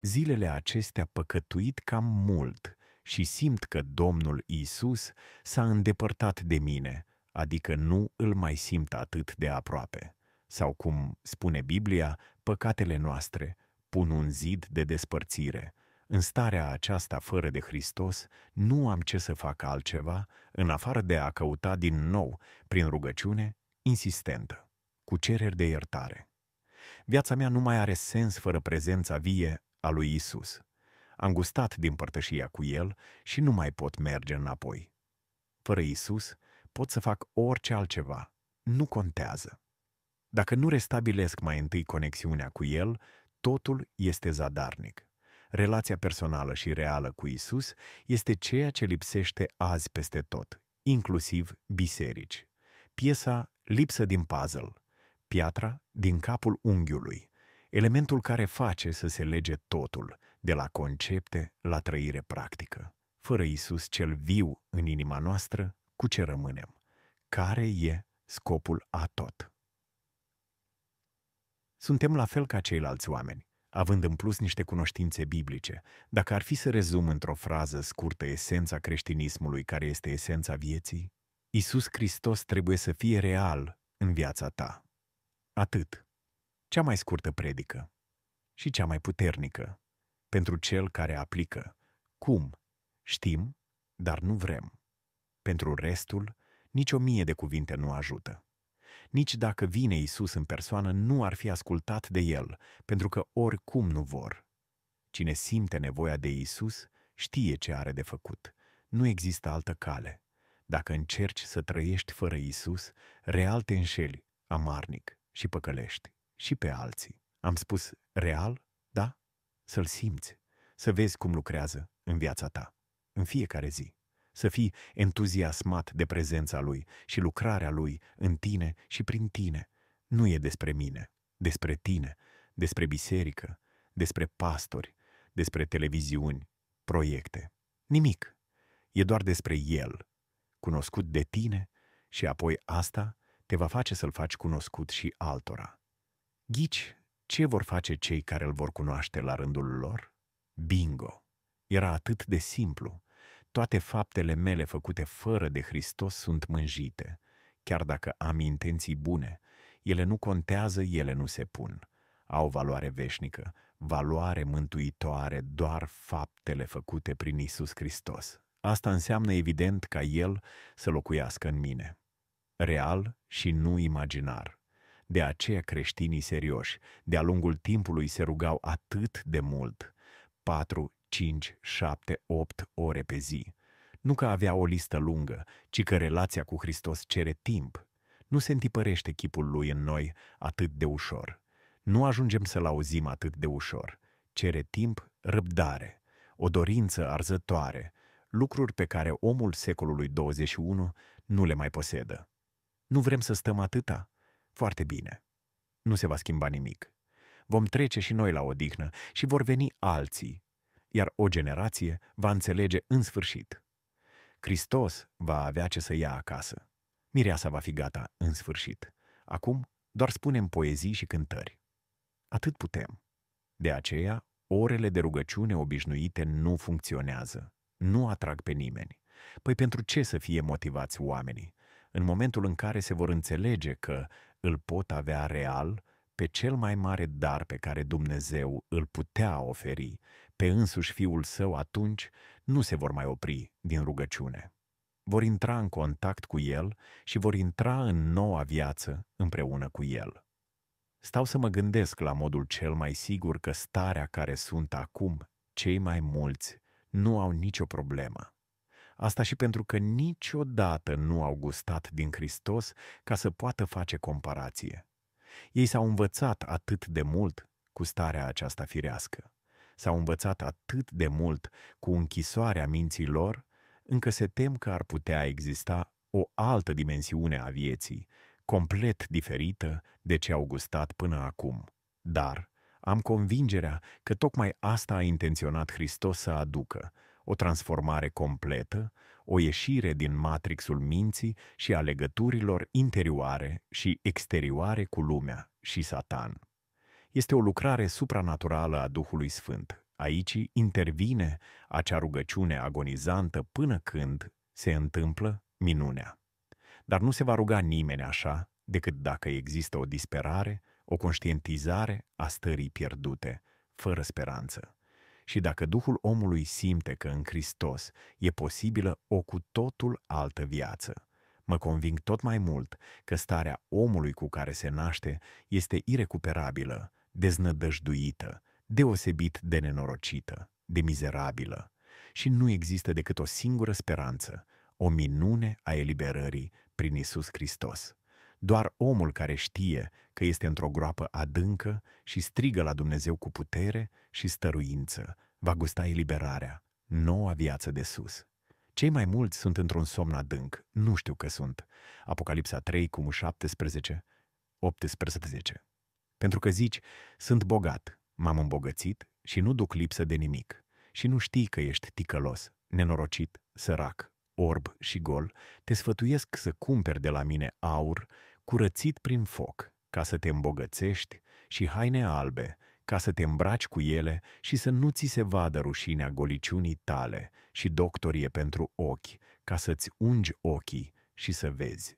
Zilele acestea păcătuit cam mult și simt că Domnul Isus s-a îndepărtat de mine, adică nu îl mai simt atât de aproape. Sau cum spune Biblia, păcatele noastre pun un zid de despărțire. În starea aceasta fără de Hristos, nu am ce să fac altceva, în afară de a căuta din nou, prin rugăciune, insistentă, cu cereri de iertare. Viața mea nu mai are sens fără prezența vie a lui Isus. Am gustat din părtășia cu El și nu mai pot merge înapoi. Fără Isus, pot să fac orice altceva. Nu contează. Dacă nu restabilesc mai întâi conexiunea cu El, totul este zadarnic. Relația personală și reală cu Isus este ceea ce lipsește azi peste tot, inclusiv biserici. Piesa lipsă din puzzle, piatra din capul unghiului elementul care face să se lege totul, de la concepte la trăire practică. Fără Isus cel viu în inima noastră, cu ce rămânem? Care e scopul a tot? Suntem la fel ca ceilalți oameni, având în plus niște cunoștințe biblice. Dacă ar fi să rezum într-o frază scurtă esența creștinismului care este esența vieții, Isus Hristos trebuie să fie real în viața ta. Atât cea mai scurtă predică și cea mai puternică pentru cel care aplică. Cum? Știm, dar nu vrem. Pentru restul, nici o mie de cuvinte nu ajută. Nici dacă vine Isus în persoană, nu ar fi ascultat de el, pentru că oricum nu vor. Cine simte nevoia de Isus, știe ce are de făcut. Nu există altă cale. Dacă încerci să trăiești fără Isus, real te înșeli, amarnic și păcălești și pe alții. Am spus real, da? Să-l simți, să vezi cum lucrează în viața ta, în fiecare zi. Să fii entuziasmat de prezența lui și lucrarea lui în tine și prin tine. Nu e despre mine, despre tine, despre biserică, despre pastori, despre televiziuni, proiecte. Nimic. E doar despre el, cunoscut de tine și apoi asta te va face să-l faci cunoscut și altora. Ghici ce vor face cei care îl vor cunoaște la rândul lor? Bingo! Era atât de simplu. Toate faptele mele făcute fără de Hristos sunt mânjite. Chiar dacă am intenții bune, ele nu contează, ele nu se pun. Au valoare veșnică, valoare mântuitoare doar faptele făcute prin Isus Hristos. Asta înseamnă evident ca El să locuiască în mine. Real și nu imaginar de aceea creștinii serioși, de-a lungul timpului se rugau atât de mult, 4, 5, 7, 8 ore pe zi. Nu că avea o listă lungă, ci că relația cu Hristos cere timp. Nu se întipărește chipul lui în noi atât de ușor. Nu ajungem să-l auzim atât de ușor. Cere timp, răbdare, o dorință arzătoare, lucruri pe care omul secolului 21 nu le mai posedă. Nu vrem să stăm atâta? Foarte bine. Nu se va schimba nimic. Vom trece și noi la odihnă și vor veni alții, iar o generație va înțelege în sfârșit. Hristos va avea ce să ia acasă. Mireasa va fi gata în sfârșit. Acum doar spunem poezii și cântări. Atât putem. De aceea, orele de rugăciune obișnuite nu funcționează. Nu atrag pe nimeni. Păi pentru ce să fie motivați oamenii? În momentul în care se vor înțelege că îl pot avea real pe cel mai mare dar pe care Dumnezeu îl putea oferi pe însuși Fiul Său, atunci nu se vor mai opri din rugăciune. Vor intra în contact cu El și vor intra în noua viață împreună cu El. Stau să mă gândesc la modul cel mai sigur că starea care sunt acum, cei mai mulți, nu au nicio problemă. Asta și pentru că niciodată nu au gustat din Hristos ca să poată face comparație. Ei s-au învățat atât de mult cu starea aceasta firească. S-au învățat atât de mult cu închisoarea minții lor, încă se tem că ar putea exista o altă dimensiune a vieții, complet diferită de ce au gustat până acum. Dar am convingerea că tocmai asta a intenționat Hristos să aducă, o transformare completă, o ieșire din matrixul minții și a legăturilor interioare și exterioare cu lumea și Satan. Este o lucrare supranaturală a Duhului Sfânt. Aici intervine acea rugăciune agonizantă până când se întâmplă minunea. Dar nu se va ruga nimeni așa decât dacă există o disperare, o conștientizare a stării pierdute, fără speranță. Și dacă Duhul omului simte că în Hristos e posibilă o cu totul altă viață, mă conving tot mai mult că starea omului cu care se naște este irecuperabilă, deznădăjduită, deosebit de nenorocită, de mizerabilă. Și nu există decât o singură speranță, o minune a eliberării prin Isus Hristos. Doar omul care știe că este într-o groapă adâncă și strigă la Dumnezeu cu putere și stăruință, va gusta eliberarea, noua viață de sus. Cei mai mulți sunt într-un somn adânc, nu știu că sunt. Apocalipsa 3, cu 17, 18. Pentru că zici, sunt bogat, m-am îmbogățit și nu duc lipsă de nimic. Și nu știi că ești ticălos, nenorocit, sărac, orb și gol, te sfătuiesc să cumperi de la mine aur curățit prin foc, ca să te îmbogățești, și haine albe, ca să te îmbraci cu ele și să nu ți se vadă rușinea goliciunii tale și doctorie pentru ochi, ca să-ți ungi ochii și să vezi.